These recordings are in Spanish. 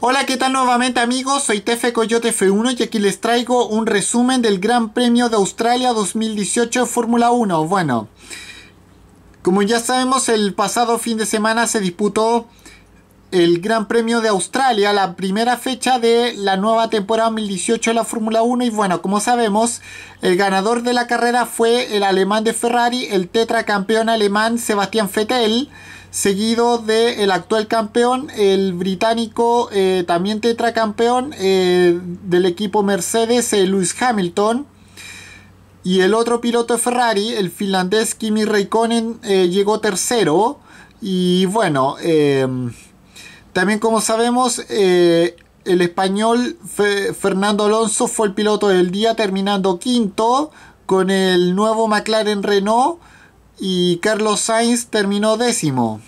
Hola, ¿qué tal nuevamente amigos? Soy Tefe Coyote F1 y aquí les traigo un resumen del Gran Premio de Australia 2018 Fórmula 1. Bueno, como ya sabemos, el pasado fin de semana se disputó el Gran Premio de Australia, la primera fecha de la nueva temporada 2018 de la Fórmula 1 y bueno, como sabemos, el ganador de la carrera fue el alemán de Ferrari, el tetracampeón alemán Sebastián Vettel, seguido del actual campeón, el británico eh, también tetracampeón eh, del equipo Mercedes, eh, Lewis Hamilton. Y el otro piloto de Ferrari, el finlandés Kimi Raikkonen, llegó tercero. Y bueno, también como sabemos, eh, el español Fernando Alonso fue el piloto del día, terminando quinto con el nuevo McLaren Renault y Carlos Sainz terminó décimo.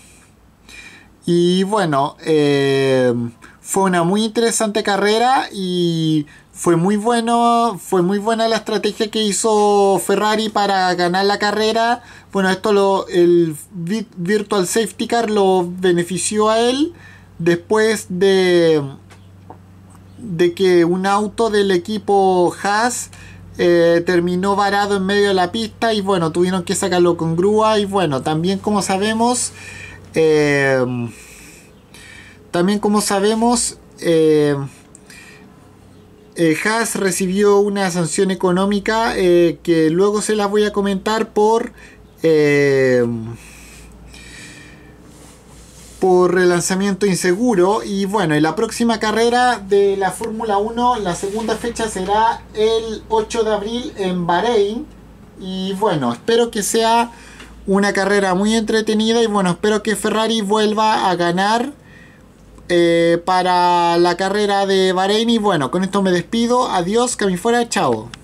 Y bueno, eh, fue una muy interesante carrera y fue muy bueno, fue muy buena la estrategia que hizo Ferrari para ganar la carrera. Bueno, esto lo, el Virtual Safety Car lo benefició a él después de, de que un auto del equipo Haas eh, terminó varado en medio de la pista y bueno, tuvieron que sacarlo con grúa y bueno, también como sabemos, eh, también como sabemos, eh, Haas recibió una sanción económica que luego se las voy a comentar por por relanzamiento inseguro. Y bueno, y la próxima carrera de la Fórmula 1, la segunda fecha será el 8 de abril en Bahrein. Y bueno, espero que sea una carrera muy entretenida y bueno, espero que Ferrari vuelva a ganar. Eh, para la carrera de Bahrein y bueno, con esto me despido, adiós, que fuera, chao.